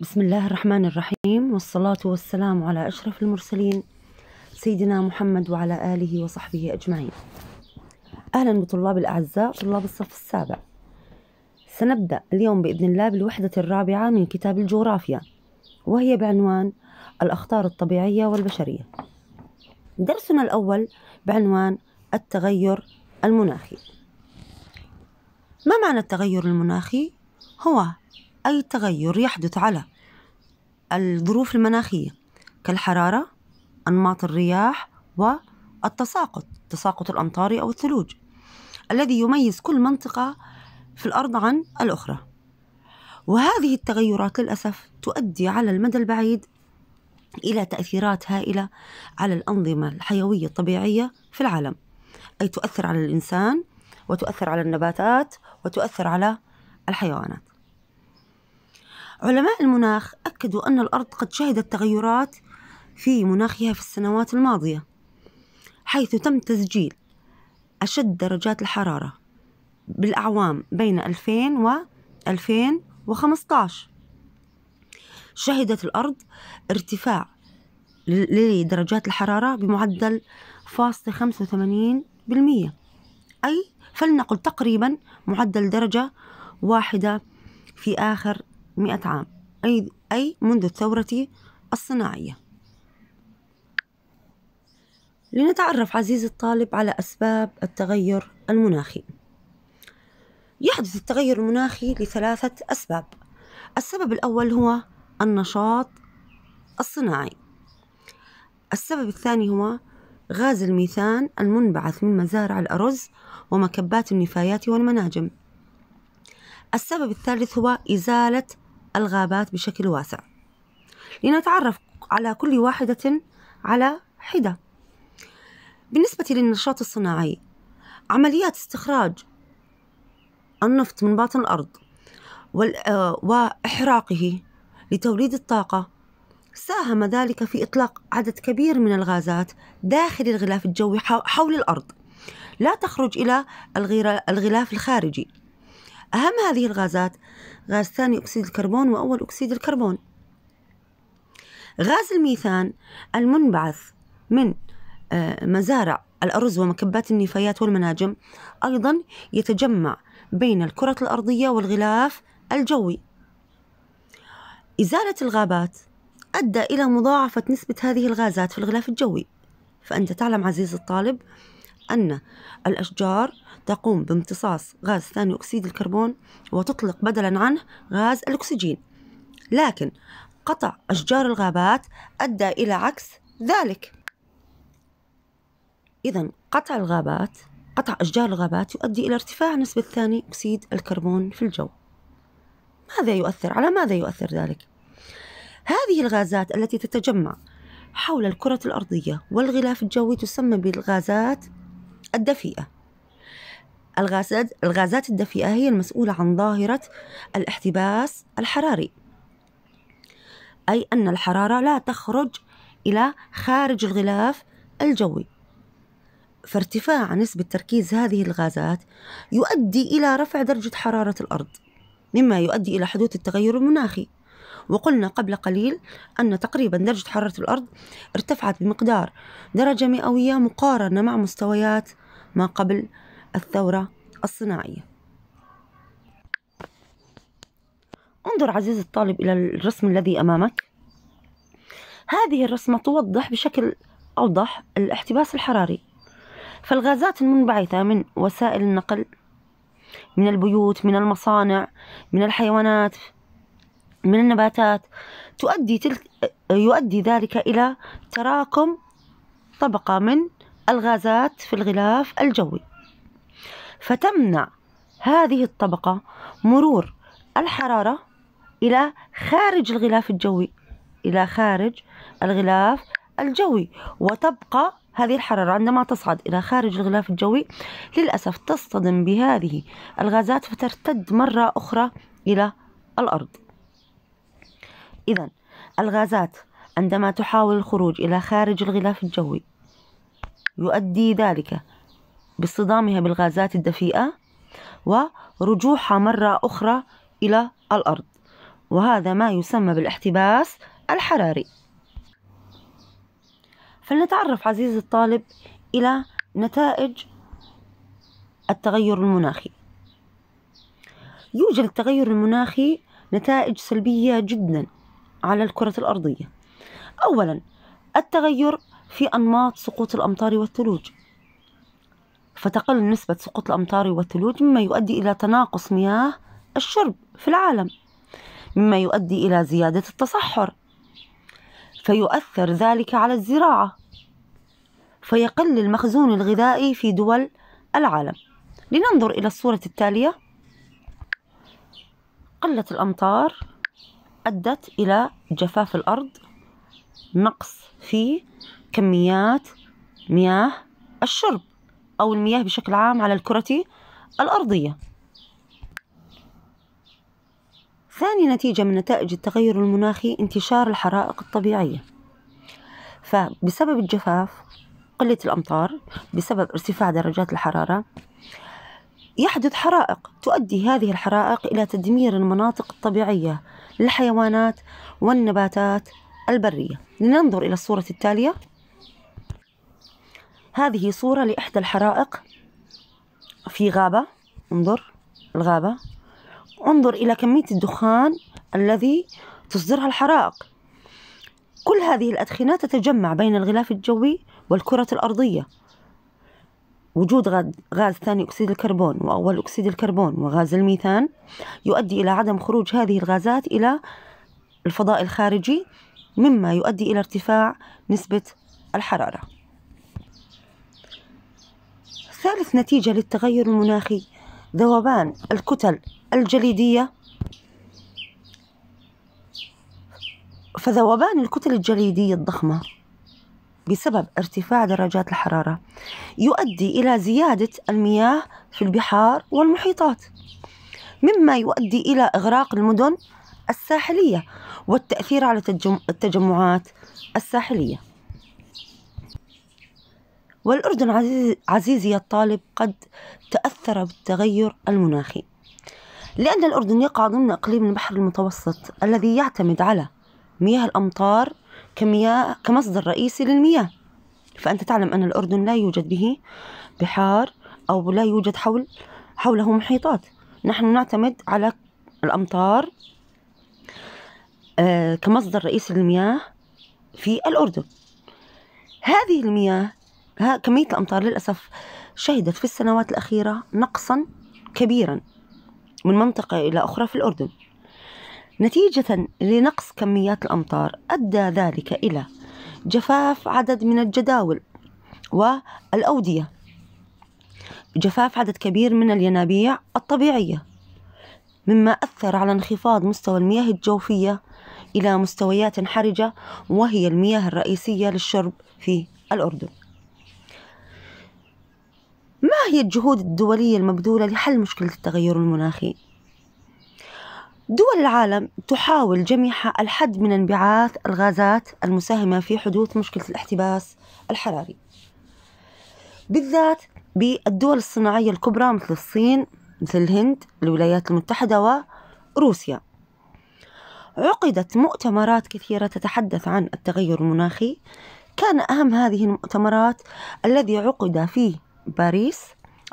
بسم الله الرحمن الرحيم والصلاة والسلام على أشرف المرسلين سيدنا محمد وعلى آله وصحبه أجمعين أهلا بطلاب الأعزاء طلاب الصف السابع سنبدأ اليوم بإذن الله بالوحدة الرابعة من كتاب الجغرافيا وهي بعنوان الأخطار الطبيعية والبشرية درسنا الأول بعنوان التغير المناخي ما معنى التغير المناخي؟ هو أي تغير يحدث على الظروف المناخية كالحرارة أنماط الرياح والتساقط تساقط الأمطار أو الثلوج الذي يميز كل منطقة في الأرض عن الأخرى وهذه التغيرات للأسف تؤدي على المدى البعيد إلى تأثيرات هائلة على الأنظمة الحيوية الطبيعية في العالم أي تؤثر على الإنسان وتؤثر على النباتات وتؤثر على الحيوانات علماء المناخ أكدوا أن الأرض قد شهدت تغيرات في مناخها في السنوات الماضية حيث تم تسجيل أشد درجات الحرارة بالأعوام بين 2000 و 2015 شهدت الأرض ارتفاع لدرجات الحرارة بمعدل فاصلة 85% أي فلنقل تقريبا معدل درجة واحدة في آخر مئة عام أي, أي منذ الثورة الصناعية لنتعرف عزيزي الطالب على أسباب التغير المناخي يحدث التغير المناخي لثلاثة أسباب السبب الأول هو النشاط الصناعي السبب الثاني هو غاز الميثان المنبعث من مزارع الأرز ومكبات النفايات والمناجم السبب الثالث هو إزالة الغابات بشكل واسع لنتعرف على كل واحدة على حدة بالنسبة للنشاط الصناعي عمليات استخراج النفط من باطن الأرض آه، وإحراقه لتوليد الطاقة ساهم ذلك في إطلاق عدد كبير من الغازات داخل الغلاف الجوي حول الأرض لا تخرج إلى الغلاف الخارجي أهم هذه الغازات غاز ثاني أكسيد الكربون وأول أكسيد الكربون غاز الميثان المنبعث من آه، مزارع الأرز ومكبات النفايات والمناجم أيضا يتجمع بين الكرة الأرضية والغلاف الجوي إزالة الغابات أدى إلى مضاعفة نسبة هذه الغازات في الغلاف الجوي فأنت تعلم عزيزي الطالب أن الأشجار تقوم بامتصاص غاز ثاني أكسيد الكربون وتطلق بدلا عنه غاز الأكسجين لكن قطع أشجار الغابات أدى إلى عكس ذلك إذا قطع الغابات قطع أشجار الغابات يؤدي إلى ارتفاع نسبة ثاني أكسيد الكربون في الجو ماذا يؤثر على ماذا يؤثر ذلك هذه الغازات التي تتجمع حول الكرة الأرضية والغلاف الجوي تسمى بالغازات الدفيئة الغازات, الغازات الدفيئة هي المسؤولة عن ظاهرة الاحتباس الحراري أي أن الحرارة لا تخرج إلى خارج الغلاف الجوي فارتفاع نسبة تركيز هذه الغازات يؤدي إلى رفع درجة حرارة الأرض مما يؤدي إلى حدوث التغير المناخي وقلنا قبل قليل أن تقريبا درجة حرارة الأرض ارتفعت بمقدار درجة مئوية مقارنة مع مستويات ما قبل الثورة الصناعية انظر عزيزي الطالب إلى الرسم الذي أمامك هذه الرسمة توضح بشكل أوضح الاحتباس الحراري فالغازات المنبعثة من وسائل النقل من البيوت من المصانع من الحيوانات من النباتات تؤدي تلك يؤدي ذلك إلى تراكم طبقة من الغازات في الغلاف الجوي فتمنع هذه الطبقة مرور الحرارة إلى خارج الغلاف الجوي إلى خارج الغلاف الجوي وتبقى هذه الحرارة عندما تصعد إلى خارج الغلاف الجوي للأسف تصطدم بهذه الغازات فترتد مرة أخرى إلى الأرض إذا الغازات عندما تحاول الخروج إلى خارج الغلاف الجوي يؤدي ذلك باصطدامها بالغازات الدفيئة ورجوعها مرة أخرى إلى الأرض وهذا ما يسمى بالاحتباس الحراري فلنتعرف عزيزي الطالب إلى نتائج التغير المناخي يوجد التغير المناخي نتائج سلبية جدا على الكرة الأرضية أولا التغير في أنماط سقوط الأمطار والثلوج فتقل نسبة سقوط الأمطار والثلوج مما يؤدي إلى تناقص مياه الشرب في العالم مما يؤدي إلى زيادة التصحر فيؤثر ذلك على الزراعة فيقل المخزون الغذائي في دول العالم لننظر إلى الصورة التالية قلة الأمطار أدت إلى جفاف الأرض نقص في كميات مياه الشرب أو المياه بشكل عام على الكرة الأرضية ثاني نتيجة من نتائج التغير المناخي انتشار الحرائق الطبيعية فبسبب الجفاف قلة الأمطار بسبب ارتفاع درجات الحرارة يحدث حرائق تؤدي هذه الحرائق إلى تدمير المناطق الطبيعية للحيوانات والنباتات البرية لننظر إلى الصورة التالية هذه صورة لإحدى الحرائق في غابة انظر الغابة انظر إلى كمية الدخان الذي تصدرها الحرائق كل هذه الأدخنة تتجمع بين الغلاف الجوي والكرة الأرضية وجود غاز ثاني أكسيد الكربون وأول أكسيد الكربون وغاز الميثان يؤدي إلى عدم خروج هذه الغازات إلى الفضاء الخارجي مما يؤدي إلى ارتفاع نسبة الحرارة ثالث نتيجة للتغير المناخي ذوبان الكتل الجليدية فذوبان الكتل الجليدية الضخمة بسبب ارتفاع درجات الحرارة يؤدي إلى زيادة المياه في البحار والمحيطات مما يؤدي إلى إغراق المدن الساحلية والتأثير على التجمعات الساحلية والأردن عزيزي الطالب قد تأثر بالتغير المناخي لأن الأردن يقع ضمن إقليم البحر المتوسط الذي يعتمد على مياه الأمطار كمياه كمصدر رئيسي للمياه فأنت تعلم أن الأردن لا يوجد به بحار أو لا يوجد حول حوله محيطات نحن نعتمد على الأمطار آه، كمصدر رئيسي للمياه في الأردن هذه المياه ها كمية الأمطار للأسف شهدت في السنوات الأخيرة نقصا كبيرا من منطقة إلى أخرى في الأردن نتيجة لنقص كميات الأمطار أدى ذلك إلى جفاف عدد من الجداول والأودية جفاف عدد كبير من الينابيع الطبيعية مما أثر على انخفاض مستوى المياه الجوفية إلى مستويات حرجة وهي المياه الرئيسية للشرب في الأردن هي الجهود الدولية المبذولة لحل مشكلة التغير المناخي؟ دول العالم تحاول جميعها الحد من انبعاث الغازات المساهمة في حدوث مشكلة الاحتباس الحراري بالذات بالدول الصناعية الكبرى مثل الصين مثل الهند الولايات المتحدة وروسيا عقدت مؤتمرات كثيرة تتحدث عن التغير المناخي كان أهم هذه المؤتمرات الذي عقد في باريس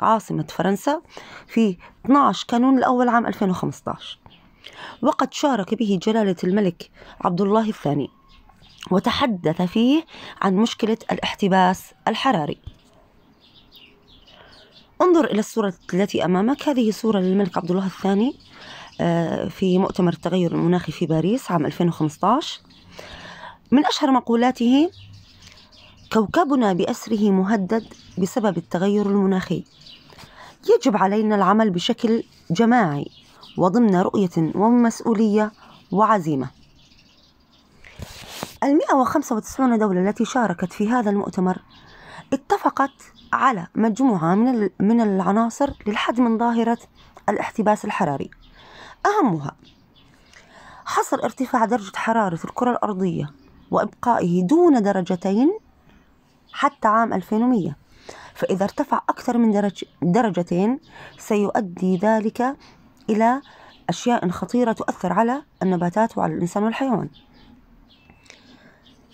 عاصمة فرنسا في 12 كانون الأول عام 2015 وقد شارك به جلالة الملك عبد الله الثاني وتحدث فيه عن مشكلة الاحتباس الحراري انظر إلى الصورة التي أمامك هذه صورة للملك عبد الله الثاني آه، في مؤتمر التغير المناخي في باريس عام 2015 من أشهر مقولاته كوكبنا بأسره مهدد بسبب التغير المناخي يجب علينا العمل بشكل جماعي وضمن رؤية ومسؤولية وعزيمة المئة وخمسة وتسعون دولة التي شاركت في هذا المؤتمر اتفقت على مجموعة من, من العناصر للحد من ظاهرة الاحتباس الحراري أهمها حصر ارتفاع درجة حرارة الكرة الأرضية وإبقائه دون درجتين حتى عام 2100 فإذا ارتفع أكثر من درج درجتين سيؤدي ذلك إلى أشياء خطيرة تؤثر على النباتات وعلى الإنسان والحيوان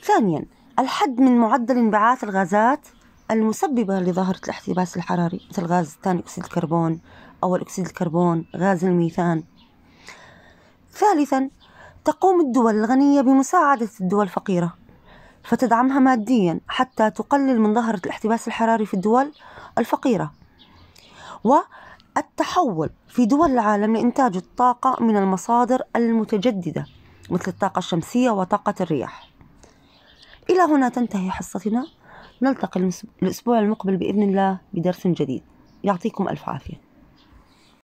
ثانيا الحد من معدل انبعاث الغازات المسببة لظاهرة الاحتباس الحراري مثل غاز ثاني أكسيد الكربون أو أكسيد الكربون غاز الميثان ثالثا تقوم الدول الغنية بمساعدة الدول الفقيرة فتدعمها ماديا حتى تقلل من ظاهرة الاحتباس الحراري في الدول الفقيرة والتحول في دول العالم لإنتاج الطاقة من المصادر المتجددة مثل الطاقة الشمسية وطاقة الرياح إلى هنا تنتهي حصتنا نلتقي الأسبوع المقبل بإذن الله بدرس جديد يعطيكم ألف عافية